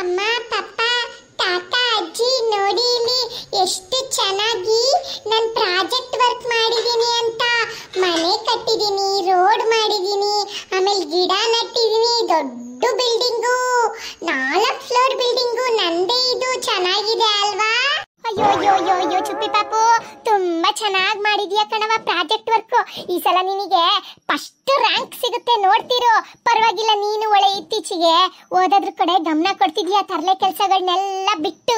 ಅಮ್ಮ ಪಪ್ಪ ತಾತ ಅಜ್ಜಿ ನೋಡಿ ಎಷ್ಟು ಚೆನ್ನಾಗಿ ನಾನು ಪ್ರಾಜೆಕ್ಟ್ ವರ್ಕ್ ಮಾಡಿದೀನಿ ಅಂತ ಮನೆ ಕಟ್ಟಿದೀನಿ ರೋಡ್ ಮಾಡಿದೀನಿ ಚೆನ್ನಾಗಿ ಮಾಡಿದ್ಯಾ ಕಣವ ಪ್ರಾಜೆಕ್ಟ್ ವರ್ಕ್ ಈ ಸಲ ನಿನಗೆ ಫಸ್ಟ್ ರ್ಯಾಂಕ್ ಸಿಗುತ್ತೆ ನೋಡ್ತಿರು ಪರವಾಗಿಲ್ಲ ನೀನು ಒಳ್ಳೆ ಇತ್ತೀಚೆಗೆ ಓದೋದ್ರ ಕಡೆ ಗಮನ ಕೊಡ್ತಿದ್ಯಾ ತರಲೆ ಕೆಲಸಗಳನ್ನೆಲ್ಲ ಬಿಟ್ಟು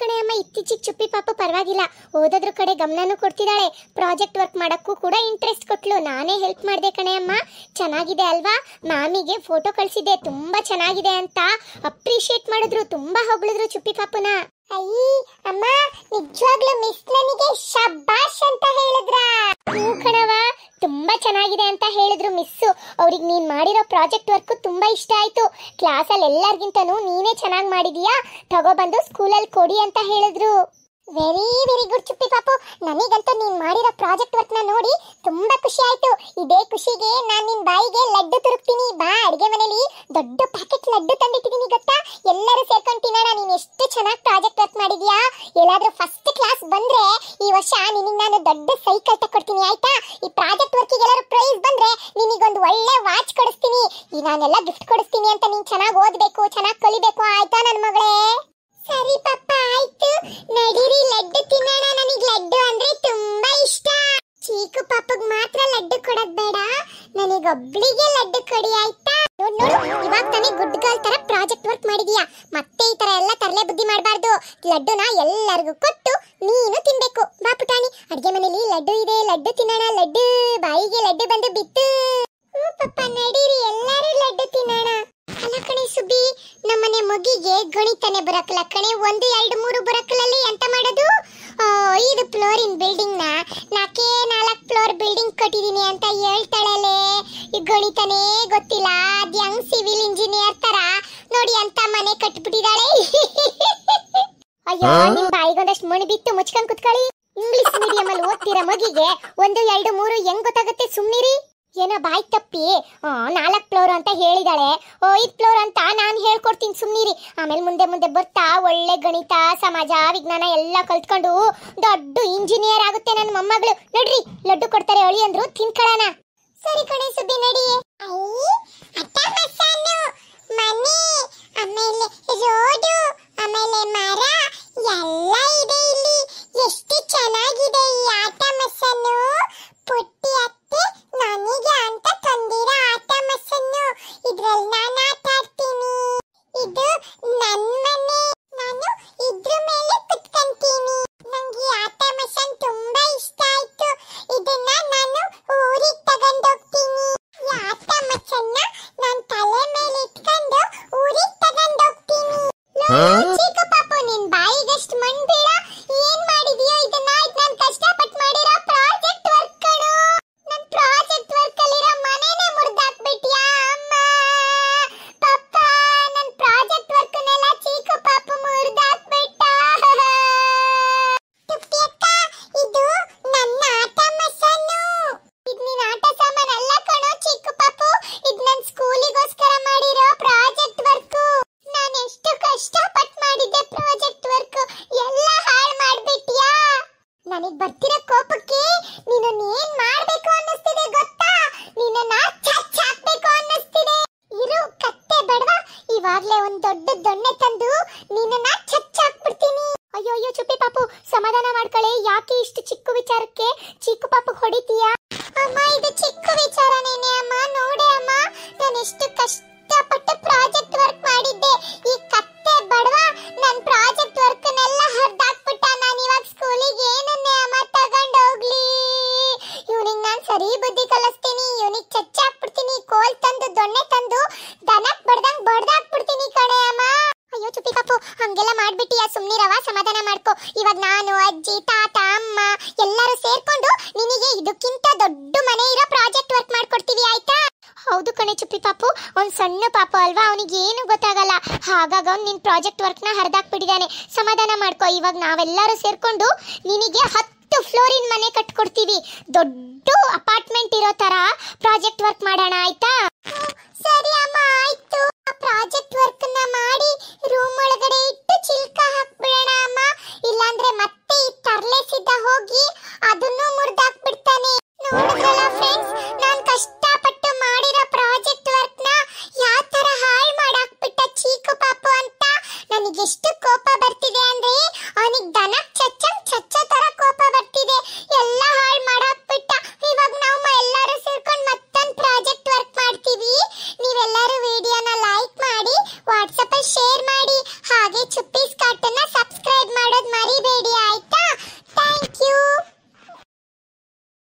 ಕಣೆ ಅಮ್ಮ ಇತ್ತೀಚೆಗೆ ಚುಪ್ಪಿ ಪಾಪ ಪರವಾಗಿಲ್ಲ ಓದೋದ್ರ ಕಡೆ ಗಮನನೂ ಕೊಡ್ತಿದ್ದಾಳೆ ಪ್ರಾಜೆಕ್ಟ್ ವರ್ಕ್ ಮಾಡೋಕ್ಕೂ ಕೂಡ ಇಂಟ್ರೆಸ್ಟ್ ಕೊಟ್ಲು ನಾನೇ ಹೆಲ್ಪ್ ಮಾಡಿದೆ ಕಣೆ ಅಮ್ಮ ಚೆನ್ನಾಗಿದೆ ಅಲ್ವಾ ಮಾಮಿಗೆ ಫೋಟೋ ಕಳಿಸಿದ್ದೆ ತುಂಬ ಚೆನ್ನಾಗಿದೆ ಅಂತ ಅಪ್ರಿಷಿಯೇಟ್ ಮಾಡಿದ್ರು ತುಂಬ ಹೊಗಳಿದ್ರು ಚುಪ್ಪಿ ಪಾಪನ ಅಯ್ಯಿ ಅಮ್ಮ ನಿಜವಾಗ್ಲೂ ಮಿಸ್ ನನಗೆ ಶಬಾಷ್ ಅಂತ ಹೇಳಿದ್ರಾ ಕಣವ ತುಂಬ ಚೆನ್ನಾಗಿದೆ ಅಂತ ಹೇಳಿದ್ರು ಮಿಸ್ಸು ಅವ್ರಿಗೆ ನೀನು ಮಾಡಿರೋ ಪ್ರಾಜೆಕ್ಟ್ ವರ್ಕ್ ತುಂಬ ಇಷ್ಟ ಆಯಿತು ಕ್ಲಾಸಲ್ಲಿ ಎಲ್ಲರಿಗಿಂತನೂ ನೀನೇ ಚೆನ್ನಾಗಿ ಮಾಡಿದೀಯಾ ಸ್ಕೂಲ್ ಸ್ಕೂಲಲ್ಲಿ ಕೊಡಿ ಅಂತ ಹೇಳಿದ್ರು ವೆರಿ ವೆರಿ ಗುಡ್ ಚುಪ್ಪಿ ಪಾಪು ನನಗಂತೂ ನೀನು ಮಾಡಿರೋ ಪ್ರಾಜೆಕ್ಟ್ ವರ್ಕ್ನ ನೋಡಿ ತುಂಬ ಖುಷಿ ಆಯ್ತು ಇದೇ ಖುಷಿಗೆ ನಾನು ನಿನ್ನ ಬಾಯಿಗೆ ಲಡ್ಡು ತುರುಕ್ತೀನಿ ಬಾ ಅಡುಗೆ ಮನೇಲಿ ದೊಡ್ಡ ಪ್ಯಾಕೆಟ್ ಲಡ್ಡು ತಂದಿಟ್ಟಿದ್ದೀನಿ ಗೊತ್ತಾ ಎಲ್ಲರೂ ಸೇರ್ಕೊಂಡು ತಿನ್ನೋಣ ನೀನು ಎಷ್ಟು ಚೆನ್ನಾಗಿ ಪ್ರಾಜೆಕ್ಟ್ ವರ್ಕ್ ಮಾಡಿದ್ಯಾ ಎಲ್ಲಾದರೂ ಫಸ್ಟ್ ಕ್ಲಾಸ್ ಬಂದರೆ ಈ ವರ್ಷ ನಿನಗೆ ನಾನು ದೊಡ್ಡ ಸೈಕಲ್ ತಗೊಡ್ತೀನಿ ಆಯ್ತಾ ಈ ನಾನೆಲ್ಲ ಗಿಫ್ಟ್ ಕೊಡಿಸ್ತೀನಿ ಅಂತ ನೀನ್ ಚೆನ್ನಾಗಿ ಓದ್ಬೇಕು ಚೆನ್ನಾಗಿ ಕಲಿಬೇಕು ಆಯ್ತಾ ನನ್ ಮಗಳೇ ಸರಿ ಪಪ್ಪ ಆಯ್ತು ನಡೀರಿ ಲಡ್ಡು ತಿನ್ನೋಣ ನನಗ್ ಲಡ್ಡು ಅಂದ್ರೆ ತುಂಬಾ ಇಷ್ಟ ಚೀಕು ಪಾಪಗ್ ಮಾತ್ರ ಲಡ್ಡು ಕೊಡದ್ ಬೇಡ ಒಬ್ಳಿಗೆ ಲಡ್ಡು ಕೊಡಿ ಆಯ್ತಾ ನೋಡ್ ನೋಡು ಇವಾಗ ತಾನೇ ಗುಡ್ ಗರ್ಲ್ ತರ ಪ್ರಾಜೆಕ್ಟ್ ವರ್ಕ್ ಮಾಡಿದೀಯಾ ಮತ್ತೆ ಈ ತರ ಎಲ್ಲ ತರಲೆ ಬುದ್ಧಿ ಮಾಡಬಾರ್ದು ಲಡ್ಡುನ ಎಲ್ಲರಿಗೂ ಕೊಟ್ಟು ನೀನು ತಿನ್ಬೇಕು ಬಾ ಪುಟಾಣಿ ಅಡ್ಗೆ ಮನೇಲಿ ಲಡ್ಡು ಇದೆ ಲಡ್ಡು ತಿನ್ನೋಣ ಲಡ್ಡು ಬಾಯಿಗೆ ಲಡ್ಡು ಬಂದು ಬಿತ್ತು ಪಪ್ಪ ನಡೀರಿ ಕೊಟ್ಟಿದ್ದೀನಿ ಅಂತ ಹೇಳ್ತಾಳಲೆ ಈ ಗಣಿತನೇ ಗೊತ್ತಿಲ್ಲ ಅದು ಹೆಂಗ್ ಸಿವಿಲ್ ಇಂಜಿನಿಯರ್ ತರ ನೋಡಿ ಅಂತ ಮನೆ ಕಟ್ಬಿಟ್ಟಿದ್ದಾಳೆ ಅಯ್ಯೋ ನಿಮ್ ಬಾಯಿಗೊಂದಷ್ಟು ಮಣಿ ಬಿತ್ತು ಮುಚ್ಕೊಂಡ್ ಕುತ್ಕೊಳ್ಳಿ ಇಂಗ್ಲಿಷ್ ಮೀಡಿಯಂ ಅಲ್ಲಿ ಓದ್ತೀರಾ ಮಗಿಗೆ ಒಂದು ಎರಡು ಮೂರು ಹೆಂಗ್ ಗೊತ್ತಾಗುತ್ತೆ ಸುಮ್ನಿರಿ ಏನೋ ಬಾಯ್ ತಪ್ಪಿ ನಾಲ್ಕು ಫ್ಲೋರ್ ಅಂತ ಹೇಳಿದಾಳೆ ಓ ಐದು ಫ್ಲೋರ್ ಅಂತ ನಾನು ಹೇಳ್ಕೊಡ್ತೀನಿ ಸುಮ್ಮನಿರಿ ಆಮೇಲೆ ಮುಂದೆ ಮುಂದೆ ಬರ್ತಾ ಒಳ್ಳೆ ಗಣಿತ ಸಮಾಜ ವಿಜ್ಞಾನ ಎಲ್ಲ ಕಲ್ತ್ಕೊಂಡು ದೊಡ್ಡ ಇಂಜಿನಿಯರ್ ಆಗುತ್ತೆ ನನ್ನ ಮೊಮ್ಮಗಳು ನೋಡ್ರಿ ಲಡ್ಡು ಕೊಡ್ತಾರೆ ಅಳಿ ಅಂದ್ರು ತಿನ್ಕೊಳ್ಳೋಣ ಸರಿ ಕಣೆ ಸುದ್ದಿ ನಡಿ ಮನೆ ಆಮೇಲೆ ರೋಡು ಆಮೇಲೆ ಮರ ಎಲ್ಲ ಇದೆ ಇಲ್ಲಿ Huh? ಅಯ್ಯೋ ಚುಪ್ಪಿ ಪಾಪು ಸಮಾಧಾನ ಮಾಡ್ಕೊಳ್ಳಿ ಯಾಕೆ ಇಷ್ಟು ಚಿಕ್ಕ ವಿಚಾರಕ್ಕೆ ಚಿಕ್ಕ ಪಾಪು ಹೊಡಿತೀಯ ಅಮ್ಮ ಇದು ಚಿಕ್ಕ ವಿಚಾರ ನೇನೆ ಅಮ್ಮ ನೋಡೆ ಅಮ್ಮ ನಾನು ಎಷ್ಟು ಕಷ್ಟಪಟ್ಟು ಪ್ರಾಜೆಕ್ಟ್ ವರ್ಕ್ ಮಾಡಿದ್ದೆ ಈ ಕತ್ತೆ ಬಡವ ನನ್ನ ಪ್ರಾಜೆಕ್ಟ್ ವರ್ಕ್ ನೆಲ್ಲ ಹಾಕ್ಬಿಟ್ಟ ನಾನು ಇವಾಗ ಸ್ಕೂಲಿಗೆ ಏನನ್ನೇ ಅಮ್ಮ ತಗೊಂಡು ಹೋಗ್ಲಿ ಇವನಿಗೆ ನಾನು ಸರಿ ಬುದ್ಧಿ ಕಲಿಸ್ತೀನಿ ಇವನಿಗೆ ಚಚ್ಚ ಅಜ್ಜಿ ತಾತ ಅಮ್ಮ ಎಲ್ಲರೂ ಸೇರ್ಕೊಂಡು ನಿನಗೆ ಇದಕ್ಕಿಂತ ದೊಡ್ಡ ಮನೆ ಇರೋ ಪ್ರಾಜೆಕ್ಟ್ ವರ್ಕ್ ಮಾಡ್ಕೊಡ್ತೀವಿ ಆಯ್ತಾ ಹೌದು ಕಣೆ ಚುಪ್ಪಿ ಪಾಪು ಅವ್ನು ಸಣ್ಣ ಪಾಪ ಅಲ್ವಾ ಅವನಿಗೆ ಏನು ಗೊತ್ತಾಗಲ್ಲ ಹಾಗಾಗಿ ಅವ್ನು ನಿನ್ನ ಪ್ರಾಜೆಕ್ಟ್ ವರ್ಕ್ನ ಹರಿದಾಕ್ಬಿಟ್ಟಿದ್ದಾನೆ ಸಮಾಧಾನ ಮಾಡ್ಕೋ ಇವಾಗ ನಾವೆಲ್ಲರೂ ಸೇರ್ಕೊಂಡು ನಿನಗೆ ಹತ್ತು ಫ್ಲೋರಿನ ಮನೆ ಕಟ್ಕೊಡ್ತೀವಿ ದೊಡ್ಡ ಅಪಾರ್ಟ್ಮೆಂಟ್ ಇರೋ ತರ ಪ್ರಾಜೆಕ್ಟ್ ವರ್ಕ್ ಮಾಡೋಣ ಆಯ್ತಾ gente